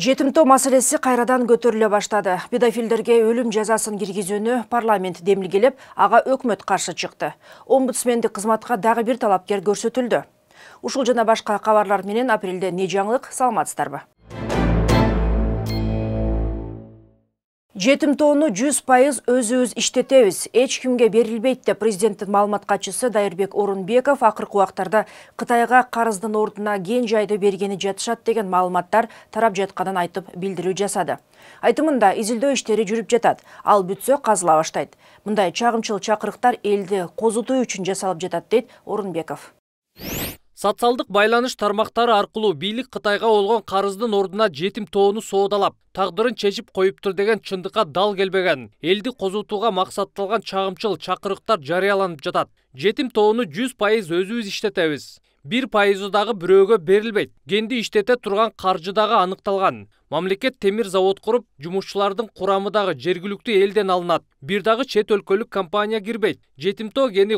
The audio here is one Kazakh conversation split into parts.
жетімтоо мәселесі қайрадан көтөрүлө баштады педофилдерге өлім жазасын киргизүүнү парламент демилгелеп аға өкмөт қарсы чыкты Омбудсменді қызматқа дағы бір талапкер көрсетілді. ушул жана башка кабарлар менен апрелде не жаңылык саламатсыздарбы жетім тоону 100 пайыз өз өз іштетеуіз. эч кімге берілбейтті деп малымат қатшысы катчысы дайырбек орунбеков ақыр убактарда Қытайға қарыздың ордына ген жайды бергені жатышат деген маалыматтар тарап жатканын айтып білдіру жасады айтымында изілді өштері жүріп жатат ал бүтсе казыла баштайт мындай чагымчыл чақырықтар елді козутуу үчүн жасалып жатат дейді Орынбеков социалдык байланыш тармақтары аркылуу бийлик Қытайға болгон қарыздың ордына жетим тобуну тағдырын тагдырын қойып коюптур деген чындыкка дал келбеген елді козутууга максатталган чагымчыл чақырықтар жарыяланып жатат жетим 100 100 пайыз өзүбүз иштетебиз бир пайызы бирөөгө берилбейт кенди иштете турган каржы дагы аныкталган мамлекет темир завод куруп жумушчулардын курамы дагы жергиликтүү элден алынат бир дагы чет өлкөлүк компания кирбейт жетим тоо кени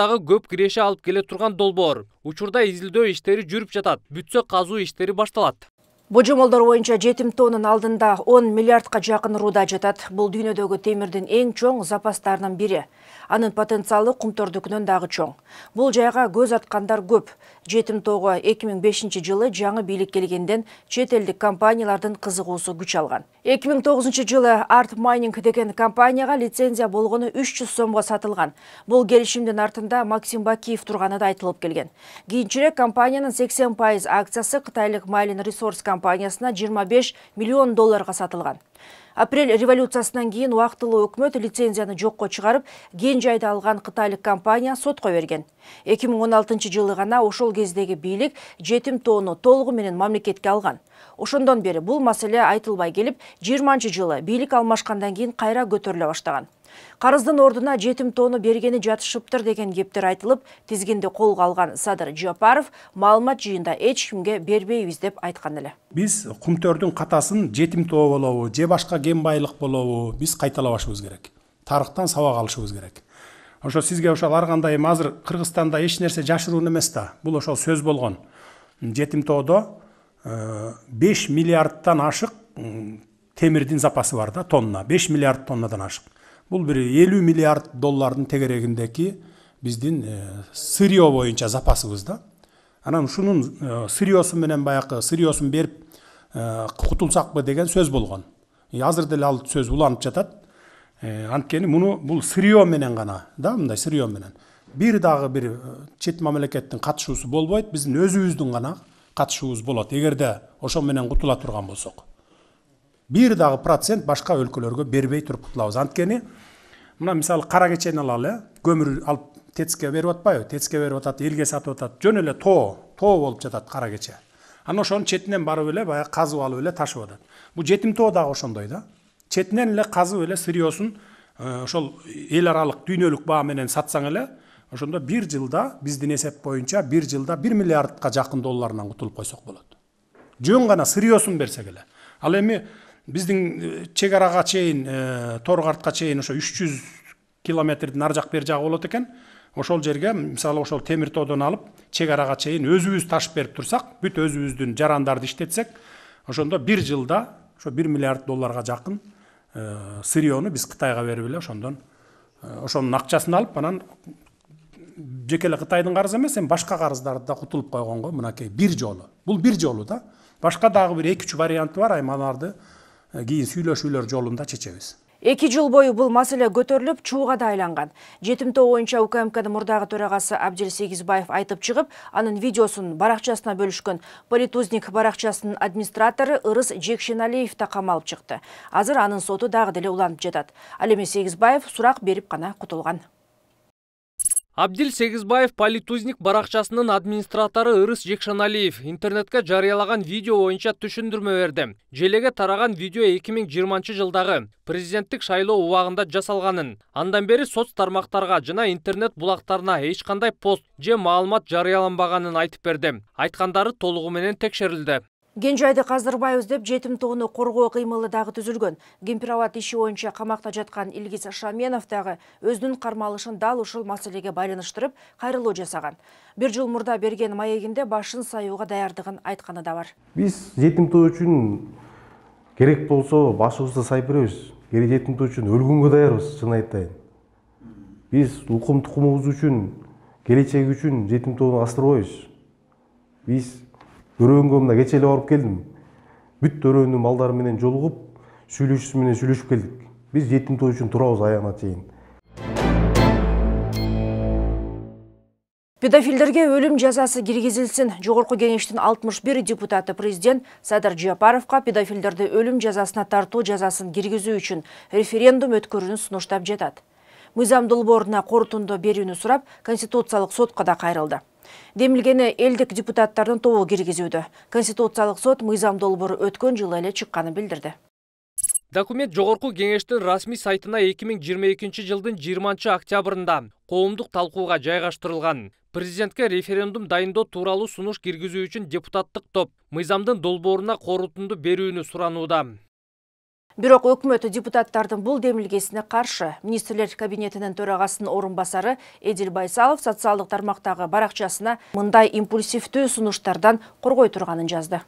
дағы көп киреше алып келе турган долбоор учурда изилдөө иштери жүрүп жатат бүтсө казуу иштери башталат божомолдор боюнча жетим тоонун алдында он миллиардка жакын руда жатат бул дүйнөдөгү темирдин эң чоң запастарынын бири анын потенциалы кумтордукунан дагы чоң бул жайга көз аткандар көп жетим тоого эки миң бешинчи жылы жаңы бийлик келгенден чет элдик компаниялардын кызыгуусу күч алган эки миң тогузунчу жылы арт майнинг деген компанияга лицензия болгону үч жүз сомго сатылган бул келишимдин артында максим бакиев турганы да айтылып келген кийинчерээк компаниянын сексен пайыз акциясы кытайлык майлин ресорсом компаниясына 25 миллион долларға сатылған. Апрель революциясынан кейін уақытылы өкмөт лицензияны жоққа шығарып, жайды алған қытайлық компания сотқа берген. 2016 жылы ғана ошол кездегі бейлік жетім тоны толғы менен мамлекетке алған. Ошондон бері бұл мәселе айтылбай келіп, 20 жылы бейлік алмашқандан кейін қайра көтеріле баштаған. Қарыздың ордына жетім тоны бергені жатышыптыр деген кептер айтылып, тезгенде қолға алған Садыр Джапаров малымат жиында ешкімге бербейбіз деп айтқан эле. Біз құмтөрдің қатасын жетім тоо болобу же башка кем байлық болобу біз қайталабашыбыз керек. Тарықтан сабақ алышыбыз керек. Ошо сізге ошол ар кандай азыр Кыргызстанда эч нерсе жашыруун эмес да. Бул ошол сөз болгон. Жетим тоодо 5 э, миллиардтан ашық темирдин запасы бар да, тонна. 5 миллиард тоннадан ашык бул бир элүү миллиард доллардын тегерегиндеги биздин сырье боюнча запасыбыз да анан ушунун сырьесу менен баягы сырьесун берип кутулсакпы деген сөз болгон азыр деле ал сөз уланып жатат анткени муну бул сырье менен гана да мындай сырье менен бир дагы бир чет мамлекеттин катышуусу болбойт биздин өзүбүздүн гана катышуубуз болот эгерде ошо менен кутула турган болсок бир дагы процент башка өлкөлөргө бербей туруп кутулабыз анткени мына мисалы кара кечени алалы э көмүр алып тецке берип атпайбы тецке берип атат элге сатып атат жөн эле тоо тоо болуп жатат кара кече анан ошонун четинен барып эле баягы казып алып эле ташып атат бул жетим тоо дагы ошондой да четинен эле казып эле сырьесун э, ошол эл аралык дүйнөлүк баа менен сатсаң эле ошондо бир жылда биздин эсеп боюнча бир жылда бир миллиардка жакын долларынан кутулуп койсок болот жөн гана сырьесун берсек эле ал эми біздің э, чек арага чейин ә, э, торгартка чейин ошо үч жүз километрдин ар жак бер жагы болот экен ошол жерге мисалы ошол темир тоодон алып чек арага чейин өзүбүз ташып берип турсак бүт өзүбүздүн жарандарды иштетсек ошондо бир жылда ошо бир миллиард долларга жакын ә, э, сырьену биз кытайга берип эле ошондон ошонун акчасын алып анан жеке эле кытайдын карызы эмес эми башка карыздарды да кутулуп койгонго мынакей бир жолу бул бир жолу да башка дагы бир эки үч варианты бар эми аларды Э, кийин сүйлөшүүлөр жолунда чечебиз эки жыл бою бул маселе көтөрүлүп чууга да айланган жетим тоо боюнча укмкнын мурдагы төрагасы абдил сегизбаев айтып чыгып анын видеосун баракчасына бөлүшкөн политузник баракчасынын администратору ырыс жекшеналиев да камалып чыкты азыр анын соту дагы деле уланып жатат ал эми сегизбаев сурак берип гана кутулган абдил Сегізбаев политузник барақшасының администраторы ырыс жекшаналиев интернетке жариялаған видео ойынша түшүндүрмө берди желеге тараған видео 2020 жылдағы президенттік шайлы президенттик жасалғанын, андан бері соц тармақтарға жына интернет бұлақтарына ешқандай пост же маалымат жарияланбағанын айтып берді. Айтқандары толығыменен менен Генжайды қазырбай өздеп жетім тоғыны қорғу қимылы дағы түзілген. Гемпироват еші ойынша қамақта жатқан Илгиз Шаменовтағы өзінің қармалышын дал ұшыл мәселеге байланыштырып, қайрылу жасаған. Бір жыл мұрда берген маегінде башын сайуға даярдығын айтқаны да бар. Біз жетім тоғы үшін керек болса башымызды сайпырыз. Керек жетім тоғы үшін даярбыз, шын айтайын. Біз ұқым үшін, келечек үшін жетім Біз өрөөнгө мына кечээ эле барып келдим бүт өрөөндүн балдары менен жолугуп сүйлөшүүсү менен сүйлөшүп келдик биз жетим той үчүн турабыз аягына чейин педофилдерге өлүм жазасы киргизилсин жогорку кеңештин алтымыш бир депутаты президент садыр жапаровко педофилдерди өлүм жазасына тартуу жазасын киргизүү үчүн референдум өткөрүүнү сунуштап жатат мыйзам долбооруна корутунду берүүнү сурап конституциялык сотко да кайрылды демилгени элдик депутаттардын тобу киргизүүдө конституциялык сот мыйзам долбоору өткөн жылы эле чыкканын билдирди документ жогорку кеңештин расмий сайтына эки миң жыйырма экинчи жылдын жыйырманчы октябрында коомдук талкууга жайгаштырылган президентке референдум дайындоо тууралуу сунуш киргизүү үчүн депутаттык топ мыйзамдын долбооруна корутунду берүүнү суранууда Бирок өкмөт депутаттардын бул демилгесине каршы министрлер кабинетинин төрагасынын басары Эдил Байсалов социалдык тармактагы баракчасына мындай импульсивдүү сунуштардан коргой турганын жазды.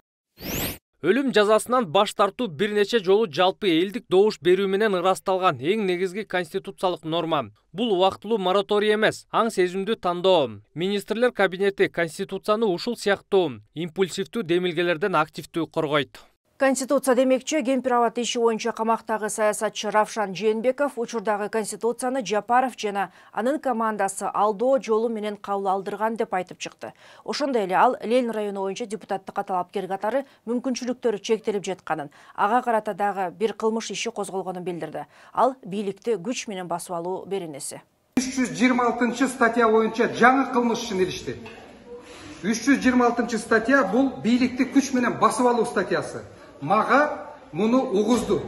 өлүм жазасынан баш тартуу бир нече жолу жалпы элдик добуш берүү менен ырасталган эң негизги конституциялык норма бул убактылуу мораторий эмес аң сезимдүү тандоо министрлер кабинети конституцияны ушул сыяктуу импульсивдүү демилгелерден активдүү коргойт Конституция демекче Генпиралат иши оюнча қамақтағы саясатчы Равшан Жээнбеков учурдагы Конституцияны Жапаров жана анын командасы алдоо жолу менен кабыл алдырған деп айтып шықты. Ошондой эле ал Ленин району боюнча депутаттыкка талапкер кергатары мүмкүнчүлүктөрү чектелип жатканын, аға қаратадағы дагы қылмыш кылмыш иши белдірді. Ал бийликти күч менен басып алуу беренеси. 326 статья боюнча жаңы кылмыш ишин илишти. 326 статья бұл бийликти күч менен басып статьясы маға мұны уғызды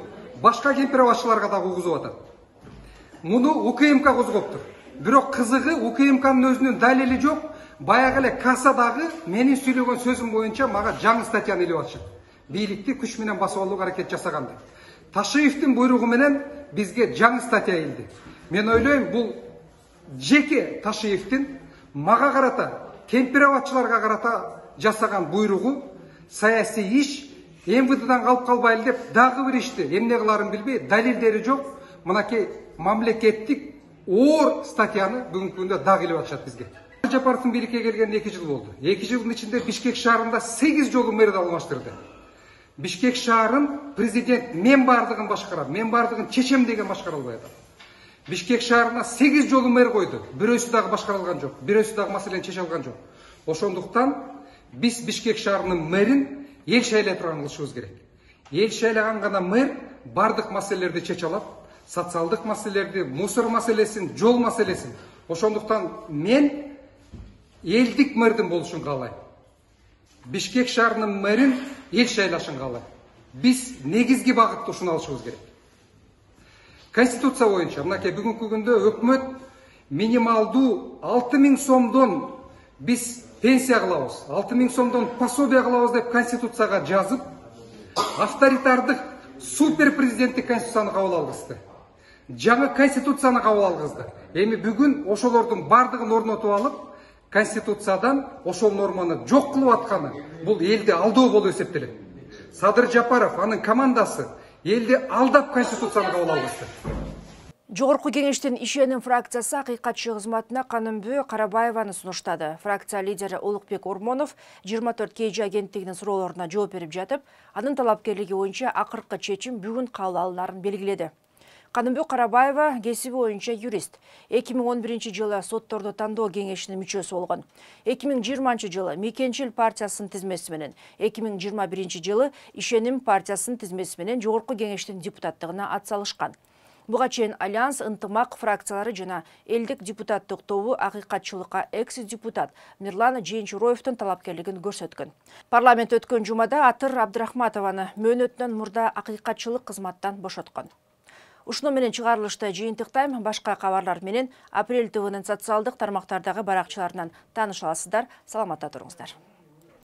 башқа басшыларға да ұғызып жатыр мұны укмк қозғап тұр бирок кызыгы укмкнын өзүнүн дәлелі жоқ баягы эле кассадагы менин сүйлөгөн сөзүм боюнча мага жаңы статьяны илип атышат бийликти күч менен басып алууга аракет жасаганды ташиевдин буйругу менен бизге жаңы статья илди мен ойлойм бул жеке ташиевдин мага карата кемпироватчыларга карата жасаган буйругу саясий иш емвддан қалып қалбайлы деп дағы бір ішті эмне қыларын білбей дәлелдері жоқ мынакей мамлекеттік оор статьяны бүгүнкү күндө дагы илип атышат бизге жапаровдун бийликке келгенине эки жыл болду эки жылдын ичинде бишкек шаарында сегиз жолу мэрди алмаштырды бишкек шаарын президент мен баардыгын башкарам мен баардыгын чечем деген башкара албай атат бишкек шаарына сегиз жолу мэр койду бирөөсү дагы башкара алган жок бирөөсү дагы маселени чече алган жок ошондуктан биз бишкек шаарынын мэрин ел шайлай тұрған қылышыбыз керек ел шайлаған ғана мэр бардық мәселелерді шеше алады социалдық мәселелерді мусор мәселесін жол мәселесін ошондуктан мен элдик мэрдин болушун каалайм бишкек шаарынын мэрин эл шайлашын каалайм биз негизги багытты ушуну алышыбыз керек конституция боюнча мынакей бүгүнкү күндө өкмөт минималдуу алты миң сомдон биз пенсия қылабыз алты мың сомдан пособие қылабыз деп конституцияға жазып авторитардық супер президенттік конституцияны қабыл алғызды жаңа конституцияны қабыл алғызды эми бүгін ошолордун баардыгын орнотуп алып конституциядан ошол норманы жок кылып атканы бул элди алдоо болуп эсептелет садыр жапаров анын командасы элди алдап конституцияны кабыл алгызды Жогорку кеңештин ишеним фракциясы акыйкатчы кызматына Канымбү Карабаеваны сунуштады. Фракция лидери Улукбек Ормонов 24 kg агенттигинин суроолоруна жооп берип жатып, анын талапкерлиги боюнча акыркы чечим бүгүн кабыл алынаарын белгиледи. Канымбү Карабаева кесиби боюнча юрист. 2011 жылы сотторды тандоо кеңешинин мүчөсү болгон. 2020 жылы Мекенчил партиясын тизмеси 2021 жылы Ишеним партиясынын тизмеси менен Жогорку депутаттығына депутаттыгына Бұға чейін альянс ынтымақ фракциялары жана елдік депутаттық тобы ақиқатшылыққа экс-депутат Мирлан Джейнчуроевтың талапкерлігін көрсөткөн. Парламент өткөн жұмада Атыр Абдрахматованы мөөнөтүнөн мұрда ақиқатшылық қызматтан бошотқан. Ушну менен чыгарылышты жыйынтыктайм башқа қаварлар менен апрель ТВнын социалдық тармақтардағы барақчыларынан тааныша аласыздар. Саламатта туруңуздар.